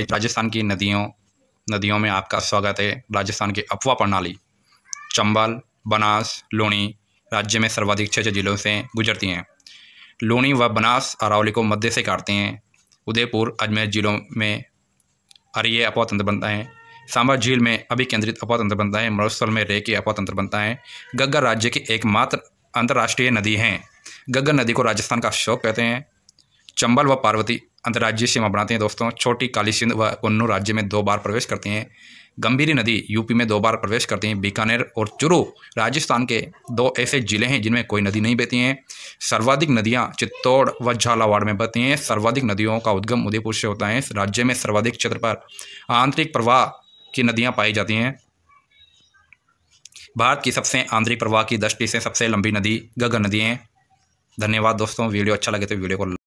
राजस्थान की नदियों नदियों में आपका स्वागत है राजस्थान की अफवाह प्रणाली चंबल बनास लूणी राज्य में सर्वाधिक छः छः जिलों से गुजरती हैं लोणी व बनास अरावली को मध्य से काटते हैं उदयपुर अजमेर जिलों में अरिये अपवातंत्र बनता है सांबा झील में अभिकेंद्रित अपवातंत्र बनता है मरुस्थल में रे के अपवातंत्र बनता है गग्गर राज्य की एकमात्र अंतर्राष्ट्रीय नदी है गग्गर नदी को राजस्थान का शोक कहते हैं चंबल व पार्वती अंतर्राज्यीय सीमा बनाते हैं दोस्तों छोटी काली सिंध व कन्नू राज्य में दो बार प्रवेश करती हैं गंभीरी नदी यूपी में दो बार प्रवेश करती हैं बीकानेर और चुरू राजस्थान के दो ऐसे जिले हैं जिनमें कोई नदी नहीं बहती हैं सर्वाधिक नदियां चित्तौड़ व झालावाड़ में बहती हैं सर्वाधिक नदियों का उद्गम उदयपुर से होता है राज्य में सर्वाधिक क्षेत्र पर आंतरिक प्रवाह की नदियाँ पाई जाती हैं भारत की सबसे आंतरिक प्रवाह की दृष्टि से सबसे लंबी नदी गगन नदी है धन्यवाद दोस्तों वीडियो अच्छा लगे तो वीडियो को